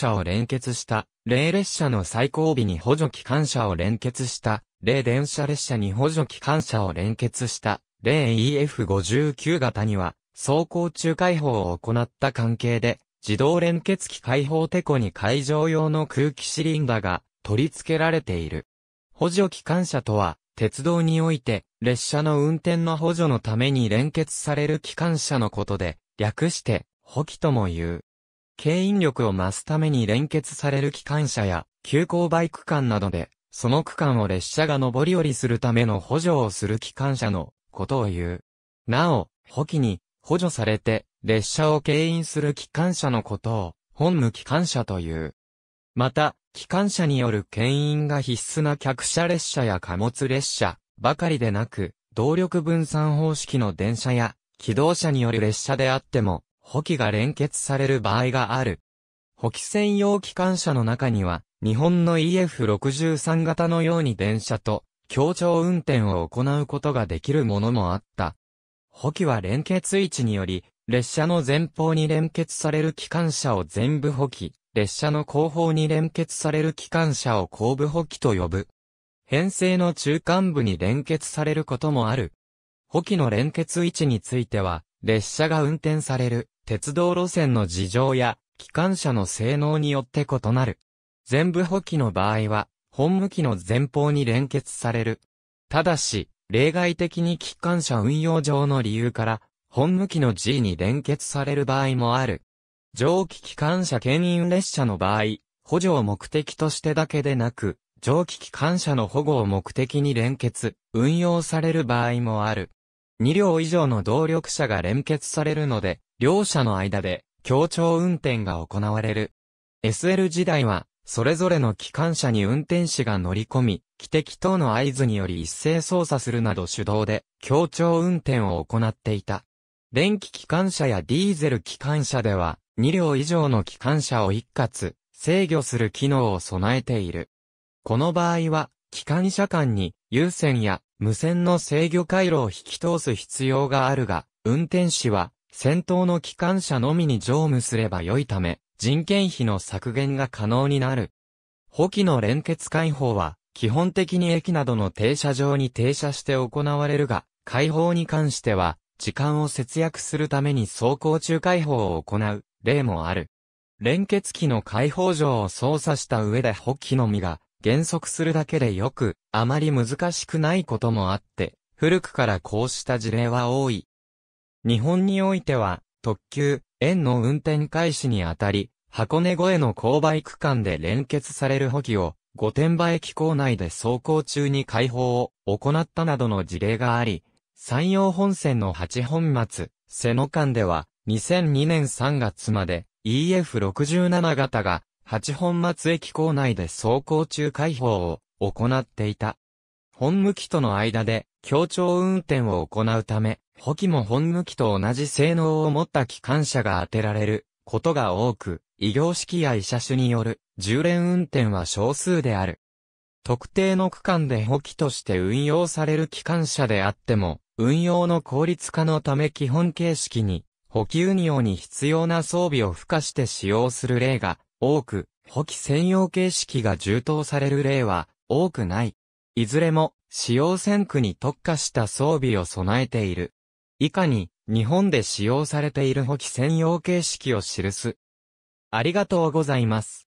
車を連結した、例列車の最後尾に補助機関車を連結した、例電車列車に補助機関車を連結した、例 EF59 型には、走行中解放を行った関係で、自動連結機解放テコに会場用の空気シリンダが取り付けられている。補助機関車とは、鉄道において、列車の運転の補助のために連結される機関車のことで、略して、補機とも言う。牽引力を増すために連結される機関車や、急行バイク間などで、その区間を列車が上り下りするための補助をする機関車のことを言う。なお、補機に補助されて列車を牽引する機関車のことを本無機関車という。また、機関車による牽引が必須な客車列車や貨物列車ばかりでなく、動力分散方式の電車や機動車による列車であっても、補機が連結される場合がある。補機専用機関車の中には、日本の EF63 型のように電車と協調運転を行うことができるものもあった。補機は連結位置により、列車の前方に連結される機関車を全部補機、列車の後方に連結される機関車を後部補機と呼ぶ。編成の中間部に連結されることもある。補機の連結位置については、列車が運転される鉄道路線の事情や、機関車の性能によって異なる。全部補機の場合は、本向きの前方に連結される。ただし、例外的に機関車運用上の理由から、本向きの G に連結される場合もある。蒸気機関車牽引列車の場合、補助を目的としてだけでなく、蒸気機関車の保護を目的に連結、運用される場合もある。2両以上の動力車が連結されるので、両者の間で協調運転が行われる。SL 時代は、それぞれの機関車に運転士が乗り込み、汽笛等の合図により一斉操作するなど手動で、協調運転を行っていた。電気機関車やディーゼル機関車では、2両以上の機関車を一括、制御する機能を備えている。この場合は、機関車間に、有線や無線の制御回路を引き通す必要があるが、運転士は、戦闘の機関車のみに乗務すれば良いため、人件費の削減が可能になる。補機の連結解放は、基本的に駅などの停車場に停車して行われるが、解放に関しては、時間を節約するために走行中解放を行う例もある。連結機の解放上を操作した上で補機のみが減速するだけでよく、あまり難しくないこともあって、古くからこうした事例は多い。日本においては、特急、円の運転開始にあたり、箱根越えの勾配区間で連結される補給を、御殿場駅構内で走行中に開放を行ったなどの事例があり、山陽本線の八本松、瀬野間では、2002年3月まで EF67 型が八本松駅構内で走行中開放を行っていた。本向きとの間で協調運転を行うため、補機も本無機と同じ性能を持った機関車が当てられることが多く、異業式や異車種による重連運転は少数である。特定の区間で補機として運用される機関車であっても、運用の効率化のため基本形式に、補給運用に必要な装備を付加して使用する例が多く、補機専用形式が充当される例は多くない。いずれも、使用線区に特化した装備を備えている。以下に、日本で使用されている補機専用形式を記す。ありがとうございます。